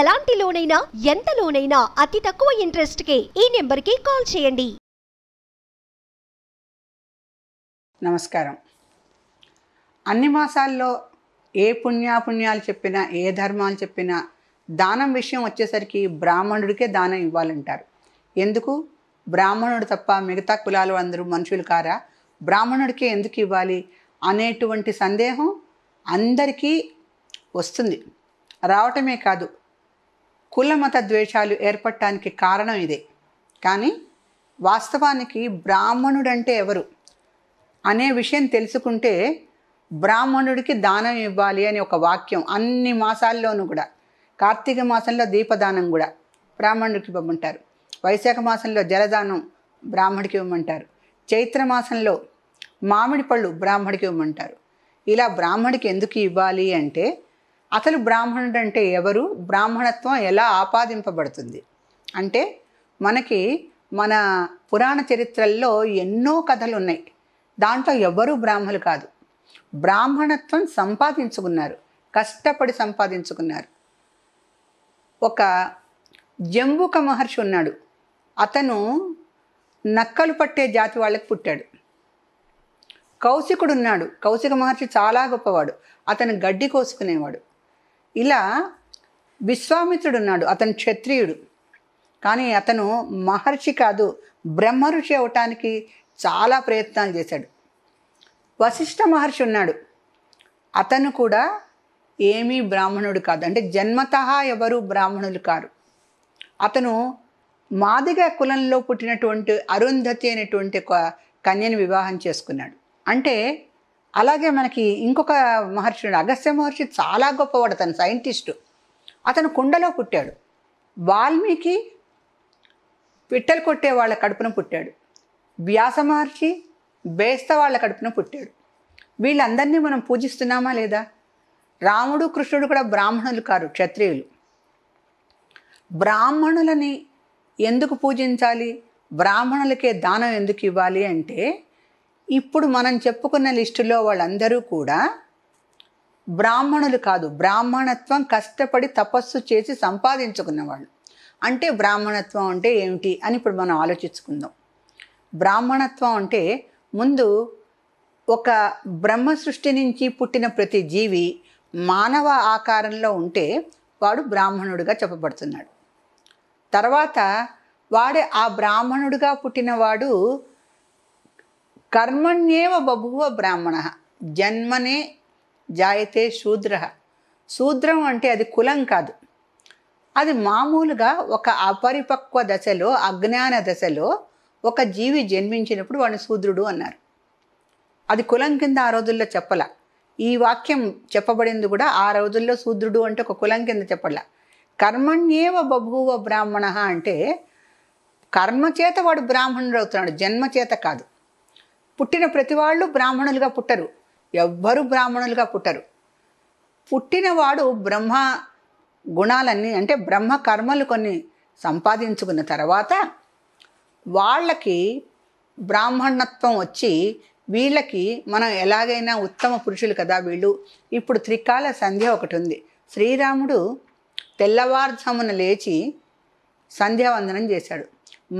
ఎలాంటి లోనైనా ఎంత లోనైనా అతి తక్కువ ఇంట్రెస్ట్ కే ఈ నెంబర్ కి కాల్ చేయండి నమస్కారం అన్ని మాసాల్లో ఏ పుణ్యాపుణ్యాలు చెప్పినా ఏ ధర్మాలు చెప్పినా దానం విషయం వచ్చేసరికి బ్రాహ్మణుడికే దానం ఇవ్వాలంటారు ఎందుకు బ్రాహ్మణుడు తప్ప మిగతా కులాలు అందరూ మనుషులు కారా బ్రాహ్మణుడికే ఎందుకు ఇవ్వాలి అనేటువంటి సందేహం అందరికీ వస్తుంది రావటమే కాదు కులమత ద్వేషాలు ఏర్పడటానికి కారణం ఇదే కానీ వాస్తవానికి బ్రాహ్మణుడంటే ఎవరు అనే విషయం తెలుసుకుంటే బ్రాహ్మణుడికి దానం ఇవ్వాలి అని ఒక వాక్యం అన్ని మాసాల్లోనూ కూడా కార్తీక మాసంలో దీపదానం కూడా బ్రాహ్మణుడికి ఇవ్వమంటారు వైశాఖ మాసంలో జలదానం బ్రాహ్మడికి ఇవ్వమంటారు చైత్ర మాసంలో మామిడి పళ్ళు బ్రాహ్మడికి ఇవ్వమంటారు ఇలా బ్రాహ్మణుడికి ఎందుకు ఇవ్వాలి అంటే అసలు బ్రాహ్మణుడు అంటే ఎవరు బ్రాహ్మణత్వం ఎలా ఆపాదింపబడుతుంది అంటే మనకి మన పురాణ చరిత్రల్లో ఎన్నో కథలు ఉన్నాయి దాంట్లో ఎవ్వరూ బ్రాహ్మణులు కాదు బ్రాహ్మణత్వం సంపాదించుకున్నారు కష్టపడి సంపాదించుకున్నారు ఒక జంబుక మహర్షి ఉన్నాడు అతను నక్కలు పట్టే జాతి వాళ్ళకి పుట్టాడు కౌశికుడు ఉన్నాడు కౌశిక మహర్షి చాలా గొప్పవాడు అతను గడ్డి కోసుకునేవాడు ఇలా విశ్వామిత్రుడు ఉన్నాడు అతను క్షత్రియుడు కానీ అతను మహర్షి కాదు బ్రహ్మ ఋషి అవటానికి చాలా ప్రయత్నాలు చేశాడు వశిష్ఠ మహర్షి ఉన్నాడు అతను కూడా ఏమీ బ్రాహ్మణుడు కాదు అంటే జన్మత ఎవరు బ్రాహ్మణులు కారు అతను మాదిగ కులంలో పుట్టినటువంటి అరుంధతి అనేటువంటి కన్యను వివాహం చేసుకున్నాడు అంటే అలాగే మనకి ఇంకొక మహర్షుడు అగస్త్య మహర్షి చాలా గొప్పవాడు అతను సైంటిస్టు అతను కుండలో పుట్టాడు వాల్మీకి పిట్టలు కొట్టే వాళ్ళ కడుపున పుట్టాడు వ్యాస మహర్షి బేస్త వాళ్ళ కడుపున పుట్టాడు వీళ్ళందరినీ మనం పూజిస్తున్నామా లేదా రాముడు కృష్ణుడు కూడా బ్రాహ్మణులు కారు క్షత్రియులు బ్రాహ్మణులని ఎందుకు పూజించాలి బ్రాహ్మణులకే దానం ఎందుకు ఇవ్వాలి అంటే ఇప్పుడు మనం చెప్పుకున్న లిస్టులో వాళ్ళందరూ కూడా బ్రాహ్మణులు కాదు బ్రాహ్మణత్వం కష్టపడి తపస్సు చేసి సంపాదించుకున్నవాళ్ళు అంటే బ్రాహ్మణత్వం అంటే ఏమిటి అని ఇప్పుడు మనం ఆలోచించుకుందాం బ్రాహ్మణత్వం అంటే ముందు ఒక బ్రహ్మ సృష్టి నుంచి పుట్టిన ప్రతి జీవి మానవ ఆకారంలో ఉంటే వాడు బ్రాహ్మణుడిగా చెప్పబడుతున్నాడు తర్వాత వాడే ఆ బ్రాహ్మణుడిగా పుట్టినవాడు కర్మణ్యేవ బభువ బ్రాహ్మణ జన్మనే జాయతే శూద్ర శూద్రం అంటే అది కులం కాదు అది మామూలుగా ఒక అపరిపక్వ దశలో అజ్ఞాన దశలో ఒక జీవి జన్మించినప్పుడు వాడిని శూద్రుడు అన్నారు అది కులం కింద ఆ రోజుల్లో చెప్పల ఈ వాక్యం చెప్పబడింది కూడా ఆ రోజుల్లో శూద్రుడు అంటే ఒక కులం కింద చెప్పల కర్మణ్యేవ బభూవ బ్రాహ్మణ అంటే కర్మ చేత వాడు బ్రాహ్మణుడు అవుతున్నాడు జన్మచేత కాదు పుట్టిన ప్రతి వాళ్ళు బ్రాహ్మణులుగా పుట్టరు ఎవ్వరు బ్రాహ్మణులుగా పుట్టరు పుట్టినవాడు బ్రహ్మ గుణాలన్నీ అంటే బ్రహ్మ కర్మలు కొన్ని సంపాదించుకున్న తర్వాత వాళ్ళకి బ్రాహ్మణత్వం వచ్చి వీళ్ళకి మనం ఎలాగైనా ఉత్తమ పురుషులు కదా వీళ్ళు ఇప్పుడు త్రికాల సంధ్య ఒకటి ఉంది శ్రీరాముడు తెల్లవారుజామున లేచి సంధ్యావందనం చేశాడు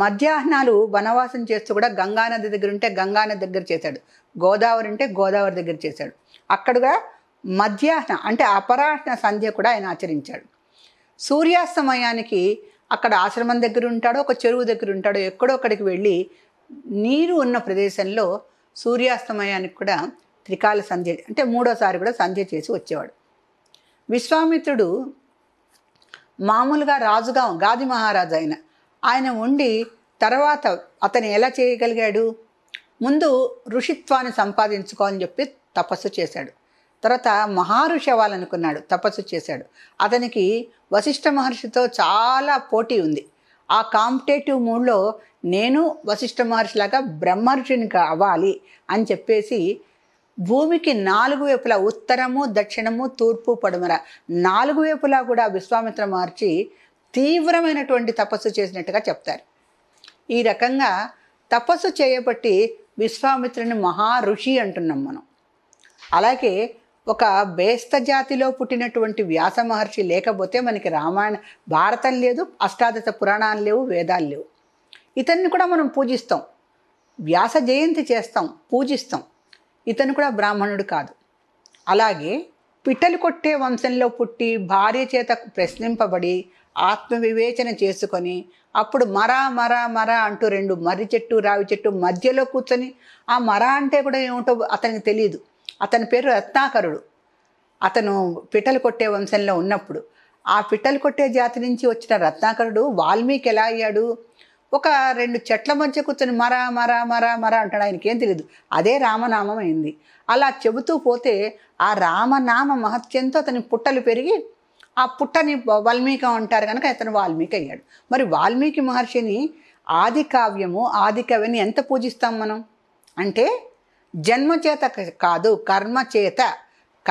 మధ్యాహ్నాలు వనవాసం చేస్తూ కూడా గంగానది దగ్గర ఉంటే గంగానది దగ్గర చేశాడు గోదావరి ఉంటే గోదావరి దగ్గర చేశాడు అక్కడగా మధ్యాహ్న అంటే అపరాహ్న సంధ్య కూడా ఆయన ఆచరించాడు సూర్యాస్తమయానికి అక్కడ ఆశ్రమం దగ్గర ఉంటాడో ఒక చెరువు దగ్గర ఉంటాడో ఎక్కడో అక్కడికి వెళ్ళి నీరు ఉన్న ప్రదేశంలో సూర్యాస్తమయానికి కూడా త్రికాల సంధ్య అంటే మూడోసారి కూడా సంధ్య చేసి వచ్చేవాడు విశ్వామిత్రుడు మామూలుగా రాజుగా గాది మహారాజు అయినా ఆయన ఉండి తర్వాత అతను ఎలా చేయగలిగాడు ముందు ఋషిత్వాన్ని సంపాదించుకోవాలని చెప్పి తపస్సు చేశాడు తర్వాత మహర్షి అవ్వాలనుకున్నాడు తపస్సు చేశాడు అతనికి వశిష్ఠ మహర్షితో చాలా పోటీ ఉంది ఆ కాంపిటేటివ్ మూడ్లో నేను వశిష్ఠ మహర్షిలాగా బ్రహ్మర్షిని అవ్వాలి అని చెప్పేసి భూమికి నాలుగు వైపులా ఉత్తరము దక్షిణము తూర్పు పడమర నాలుగు వైపులా కూడా విశ్వామిత్ర మహర్షి తీవ్రమైనటువంటి తపస్సు చేసినట్టుగా చెప్తారు ఈ రకంగా తపస్సు చేయబట్టి విశ్వామిత్రుని మహా ఋషి అంటున్నాం మనం అలాగే ఒక బేస్త జాతిలో పుట్టినటువంటి వ్యాస మహర్షి లేకపోతే మనకి రామాయణ భారతం లేదు అష్టాదశ పురాణాలు లేవు వేదాలు లేవు ఇతన్ని కూడా మనం పూజిస్తాం వ్యాస జయంతి చేస్తాం పూజిస్తాం ఇతను కూడా బ్రాహ్మణుడు కాదు అలాగే పిట్టలు కొట్టే వంశంలో పుట్టి భార్య చేత ప్రశ్నింపబడి ఆత్మవివేచన చేసుకొని అప్పుడు మరా మరా మరా అంటూ రెండు మర్రి చెట్టు రావి చెట్టు మధ్యలో కూర్చొని ఆ మరా అంటే కూడా ఏమిటో అతనికి తెలియదు అతని పేరు రత్నాకరుడు అతను పిటలు కొట్టే వంశంలో ఉన్నప్పుడు ఆ పిట్టలు కొట్టే జాతి నుంచి వచ్చిన రత్నాకరుడు వాల్మీకి ఎలా అయ్యాడు ఒక రెండు చెట్ల మధ్య కూర్చొని మరా మరా మరా మరా అంటాడు ఆయనకేం తెలియదు అదే రామనామం అయింది అలా చెబుతూ పోతే ఆ రామనామ మహత్యంతో అతని పుట్టలు పెరిగి ఆ పుట్టని వాల్మీక అంటారు కనుక అతను వాల్మీకి అయ్యాడు మరి వాల్మీకి మహర్షిని ఆది కావ్యము ఆది కవిని ఎంత పూజిస్తాం మనం అంటే జన్మచేత కాదు కర్మచేత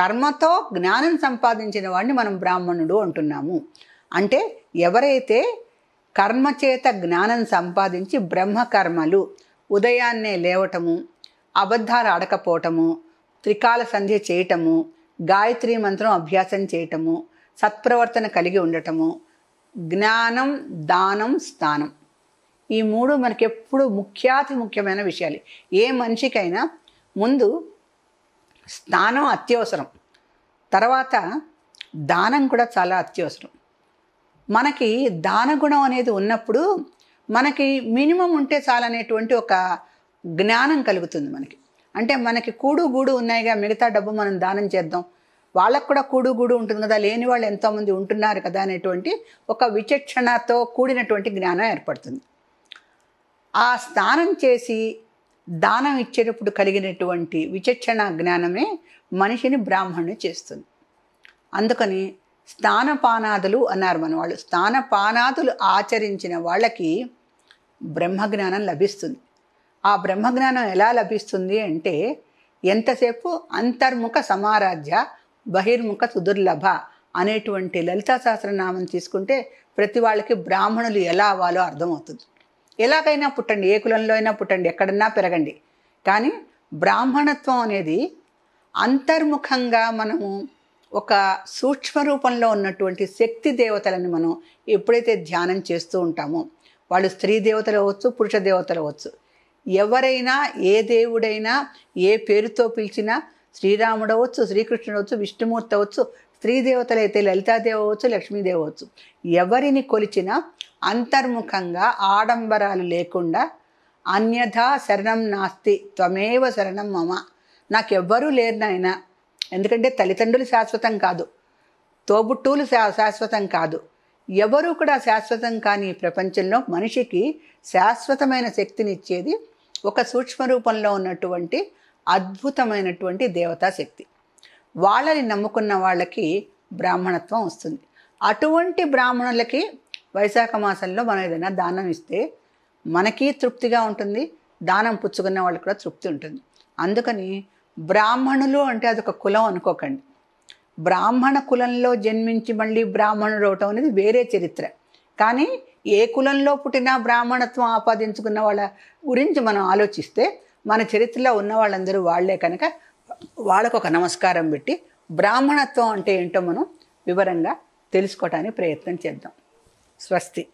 కర్మతో జ్ఞానం సంపాదించిన వాడిని మనం బ్రాహ్మణుడు అంటున్నాము అంటే ఎవరైతే కర్మచేత జ్ఞానం సంపాదించి బ్రహ్మకర్మలు ఉదయాన్నే లేవటము అబద్ధాలు ఆడకపోవటము త్రికాల సంధ్య చేయటము గాయత్రి మంత్రం అభ్యాసం చేయటము సత్ప్రవర్తన కలిగి ఉండటము జ్ఞానం దానం స్థానం ఈ మూడు మనకెప్పుడు ముఖ్యాతి ముఖ్యమైన విషయాలు ఏ మనిషికైనా ముందు స్థానం అత్యవసరం తర్వాత దానం కూడా చాలా అత్యవసరం మనకి దాన గుణం అనేది ఉన్నప్పుడు మనకి మినిమం ఉంటే చాలనేటువంటి ఒక జ్ఞానం కలుగుతుంది మనకి అంటే మనకి కూడు గూడు ఉన్నాయిగా మిగతా డబ్బు మనం దానం చేద్దాం వాళ్ళకు కూడా కూడుగూడు ఉంటుంది కదా లేని వాళ్ళు ఎంతోమంది ఉంటున్నారు కదా అనేటువంటి ఒక విచక్షణతో కూడినటువంటి జ్ఞానం ఏర్పడుతుంది ఆ స్నానం చేసి దానం ఇచ్చేటప్పుడు కలిగినటువంటి విచక్షణ జ్ఞానమే మనిషిని బ్రాహ్మణుని చేస్తుంది అందుకని స్నానపానాదులు అన్నారు మన వాళ్ళు స్నానపానాదులు ఆచరించిన వాళ్ళకి బ్రహ్మజ్ఞానం లభిస్తుంది ఆ బ్రహ్మజ్ఞానం ఎలా లభిస్తుంది అంటే ఎంతసేపు అంతర్ముఖ సమారాధ్య బహిర్ముఖ సుదుర్లభ అనేటువంటి లలితా సహస్రనామం తీసుకుంటే ప్రతి వాళ్ళకి బ్రాహ్మణులు ఎలా అవ్వాలో అర్థమవుతుంది ఎలాగైనా పుట్టండి ఏ కులంలో అయినా పుట్టండి ఎక్కడన్నా పెరగండి కానీ బ్రాహ్మణత్వం అనేది అంతర్ముఖంగా మనము ఒక సూక్ష్మ రూపంలో ఉన్నటువంటి శక్తి దేవతలను మనం ఎప్పుడైతే ధ్యానం చేస్తూ ఉంటామో వాళ్ళు స్త్రీ దేవతలు అవ్వచ్చు పురుష దేవతలు అవ్వచ్చు ఎవరైనా ఏ దేవుడైనా ఏ పేరుతో పిలిచినా శ్రీరాముడు అవ్వచ్చు శ్రీకృష్ణుడు అవచ్చు విష్ణుమూర్తి అవ్వచ్చు స్త్రీదేవతలు అయితే లలితాదేవి అవ్వచ్చు లక్ష్మీదేవి అవ్వచ్చు ఎవరిని కొలిచినా అంతర్ముఖంగా ఆడంబరాలు లేకుండా అన్యథా శరణం నాస్తి త్వమేవ శరణం మమ నాకెవ్వరూ లేరు నాయన ఎందుకంటే తల్లిదండ్రులు శాశ్వతం కాదు తోబుట్టువులు శాశ్వతం కాదు ఎవరూ కూడా శాశ్వతం కాని ప్రపంచంలో మనిషికి శాశ్వతమైన శక్తినిచ్చేది ఒక సూక్ష్మ రూపంలో ఉన్నటువంటి అద్భుతమైనటువంటి దేవతా శక్తి వాళ్ళని నమ్ముకున్న వాళ్ళకి బ్రాహ్మణత్వం వస్తుంది అటువంటి బ్రాహ్మణులకి వైశాఖ మాసంలో మనం ఏదైనా దానం ఇస్తే మనకి తృప్తిగా ఉంటుంది దానం పుచ్చుకున్న వాళ్ళకి కూడా తృప్తి ఉంటుంది అందుకని బ్రాహ్మణులు అంటే అదొక కులం అనుకోకండి బ్రాహ్మణ కులంలో జన్మించి మళ్ళీ బ్రాహ్మణుడు అవటం అనేది వేరే చరిత్ర కానీ ఏ కులంలో పుట్టినా బ్రాహ్మణత్వం ఆపాదించుకున్న వాళ్ళ గురించి మనం ఆలోచిస్తే మన చరిత్రలో ఉన్న వాళ్ళందరూ వాళ్లే కనుక వాళ్ళకు ఒక నమస్కారం పెట్టి బ్రాహ్మణత్వం అంటే ఏంటో మనం వివరంగా తెలుసుకోవటానికి ప్రయత్నం చేద్దాం స్వస్తి